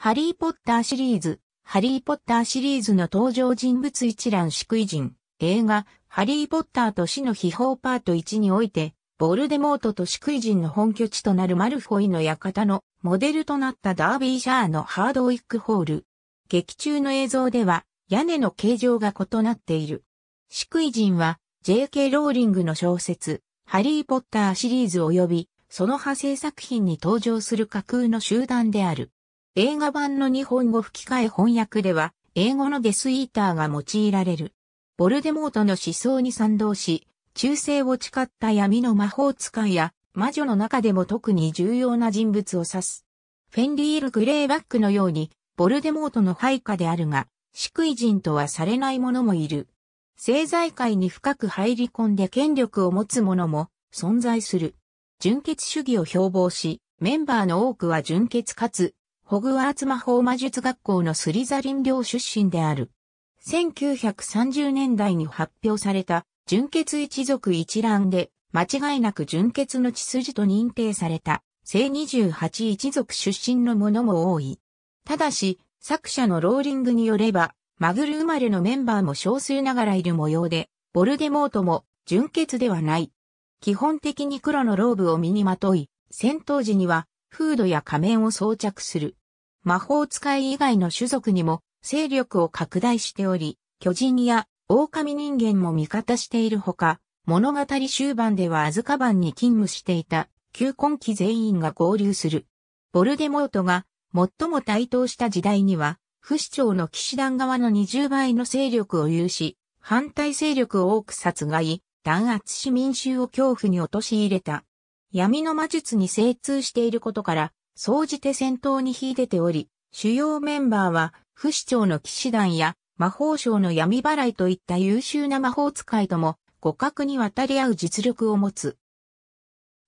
ハリーポッターシリーズ、ハリーポッターシリーズの登場人物一覧祝い人、映画、ハリーポッターと死の秘宝パート1において、ボルデモートと祝い人の本拠地となるマルフォイの館のモデルとなったダービーシャーのハードウィックホール。劇中の映像では、屋根の形状が異なっている。祝い人は、J.K. ローリングの小説、ハリーポッターシリーズ及び、その派生作品に登場する架空の集団である。映画版の日本語吹き替え翻訳では、英語のデスイーターが用いられる。ボルデモートの思想に賛同し、忠誠を誓った闇の魔法使いや、魔女の中でも特に重要な人物を指す。フェンリール・グレーバックのように、ボルデモートの配下であるが、祝意人とはされない者もいる。政財界に深く入り込んで権力を持つ者も存在する。純血主義を標榜し、メンバーの多くは純血かつホグワーツ魔法魔術学校のスリザリン寮出身である。1930年代に発表された純血一族一覧で間違いなく純血の血筋と認定された聖28一族出身の者も多い。ただし作者のローリングによればマグル生まれのメンバーも少数ながらいる模様でボルデモートも純血ではない。基本的に黒のローブを身にまとい、戦闘時にはフードや仮面を装着する。魔法使い以外の種族にも勢力を拡大しており、巨人や狼人間も味方しているほか、物語終盤ではアズカバンに勤務していた旧婚期全員が合流する。ボルデモートが最も台頭した時代には、不死鳥の騎士団側の20倍の勢力を有し、反対勢力を多く殺害、弾圧し民衆を恐怖に陥れた。闇の魔術に精通していることから、総じて戦闘に秀でており、主要メンバーは、不死鳥の騎士団や魔法省の闇払いといった優秀な魔法使いとも互角に渡り合う実力を持つ。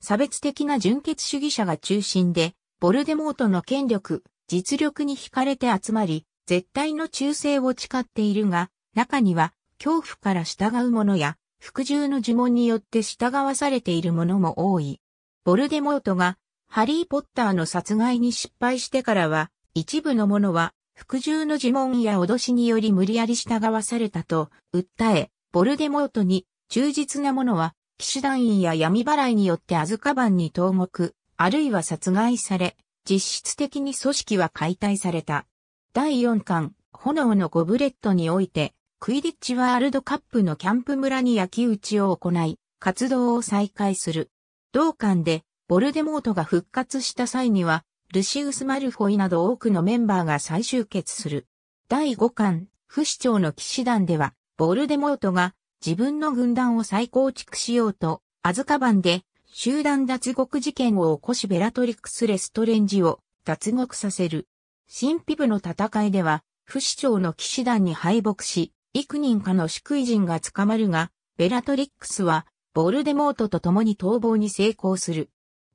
差別的な純血主義者が中心で、ボルデモートの権力、実力に惹かれて集まり、絶対の忠誠を誓っているが、中には恐怖から従う者や、服従の呪文によって従わされている者も多い。ボルデモートがハリー・ポッターの殺害に失敗してからは、一部の者は、服従の呪文や脅しにより無理やり従わされたと、訴え、ボルデモートに、忠実な者は、騎士団員や闇払いによってアズカバンに投獄、あるいは殺害され、実質的に組織は解体された。第四巻、炎のゴブレットにおいて、クイディッチワールドカップのキャンプ村に焼き打ちを行い、活動を再開する。同巻で、ボルデモートが復活した際には、ルシウス・マルフォイなど多くのメンバーが再集結する。第5巻、不死鳥の騎士団では、ボルデモートが自分の軍団を再構築しようと、アズカバンで集団脱獄事件を起こしベラトリックス・レストレンジを脱獄させる。神秘部の戦いでは、不死鳥の騎士団に敗北し、幾人かの宿位人が捕まるが、ベラトリックスは、ボルデモートと共に逃亡に成功する。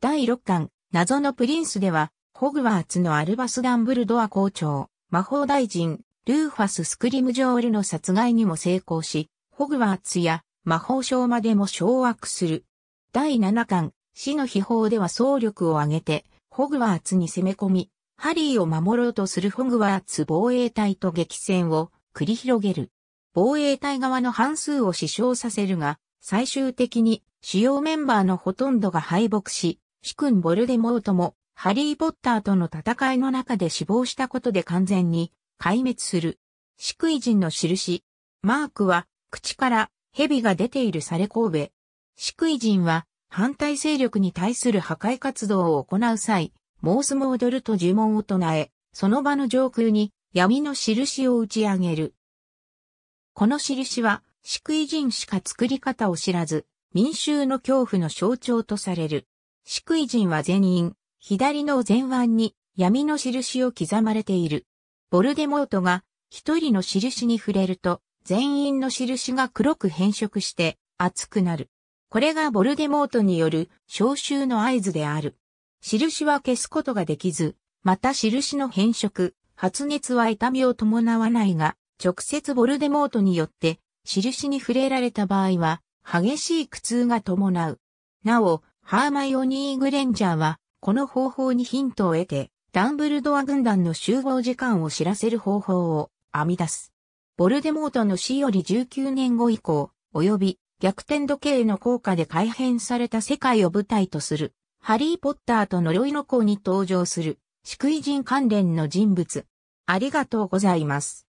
第6巻、謎のプリンスでは、ホグワーツのアルバス・ダンブルドア校長、魔法大臣、ルーファス・スクリムジョールの殺害にも成功し、ホグワーツや魔法省までも掌握する。第7巻、死の秘宝では総力を挙げて、ホグワーツに攻め込み、ハリーを守ろうとするホグワーツ防衛隊と激戦を繰り広げる。防衛隊側の半数を死傷させるが、最終的に主要メンバーのほとんどが敗北し、主君ボルデモートも、ハリー・ポッターとの戦いの中で死亡したことで完全に壊滅する。死クイ人の印。マークは、口から蛇が出ているサレ神戸。死クイ人は、反対勢力に対する破壊活動を行う際、モースモードルと呪文を唱え、その場の上空に闇の印を打ち上げる。この印は、死クイ人しか作り方を知らず、民衆の恐怖の象徴とされる。宿位人は全員、左の前腕に闇の印を刻まれている。ボルデモートが一人の印に触れると、全員の印が黒く変色して熱くなる。これがボルデモートによる召集の合図である。印は消すことができず、また印の変色、発熱は痛みを伴わないが、直接ボルデモートによって印に触れられた場合は、激しい苦痛が伴う。なお、ハーマイオニー・グレンジャーは、この方法にヒントを得て、ダンブルドア軍団の集合時間を知らせる方法を編み出す。ボルデモートの死より19年後以降、及び逆転時計の効果で改変された世界を舞台とする、ハリー・ポッターと呪いの子に登場する、祝意人関連の人物。ありがとうございます。